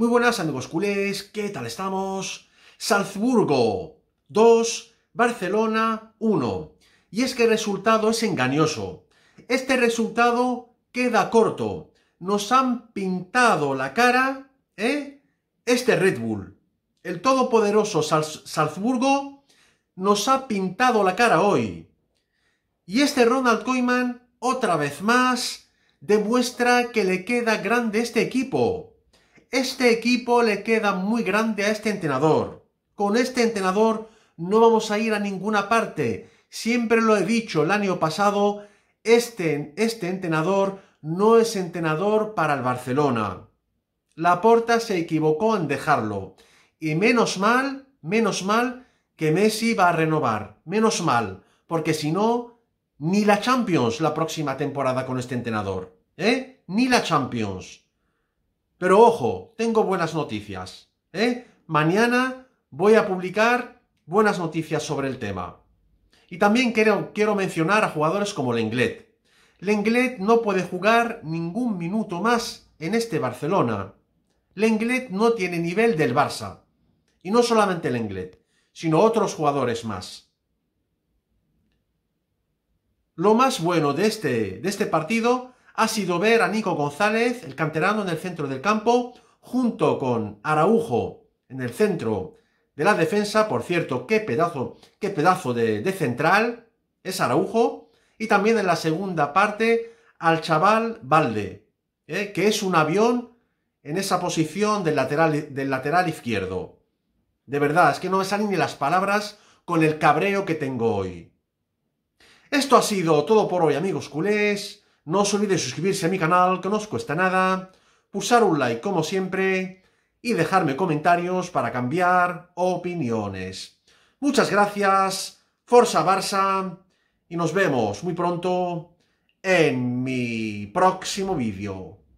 Muy buenas amigos culés, ¿qué tal estamos? Salzburgo 2, Barcelona 1. Y es que el resultado es engañoso. Este resultado queda corto. Nos han pintado la cara, ¿eh? Este Red Bull, el todopoderoso Salzburgo, nos ha pintado la cara hoy. Y este Ronald Koeman, otra vez más, demuestra que le queda grande este equipo este equipo le queda muy grande a este entrenador. Con este entrenador no vamos a ir a ninguna parte. Siempre lo he dicho el año pasado, este, este entrenador no es entrenador para el Barcelona. Laporta se equivocó en dejarlo. Y menos mal, menos mal que Messi va a renovar. Menos mal, porque si no, ni la Champions la próxima temporada con este entrenador. ¿Eh? Ni la Champions. Pero ojo, tengo buenas noticias. ¿eh? Mañana voy a publicar buenas noticias sobre el tema. Y también quiero, quiero mencionar a jugadores como Lenglet. Lenglet no puede jugar ningún minuto más en este Barcelona. Lenglet no tiene nivel del Barça. Y no solamente Lenglet, sino otros jugadores más. Lo más bueno de este, de este partido ha sido ver a Nico González, el canterano, en el centro del campo, junto con Araujo en el centro de la defensa. Por cierto, qué pedazo, qué pedazo de, central es Araujo. Y también en la segunda parte al chaval Valde, ¿eh? que es un avión en esa posición del lateral, del lateral izquierdo. De verdad, es que no me salen ni las palabras con el cabreo que tengo hoy. Esto ha sido todo por hoy, amigos culés. No os olvidéis suscribirse a mi canal, que no os cuesta nada, pulsar un like como siempre y dejarme comentarios para cambiar opiniones. Muchas gracias, Forza Barça, y nos vemos muy pronto en mi próximo vídeo.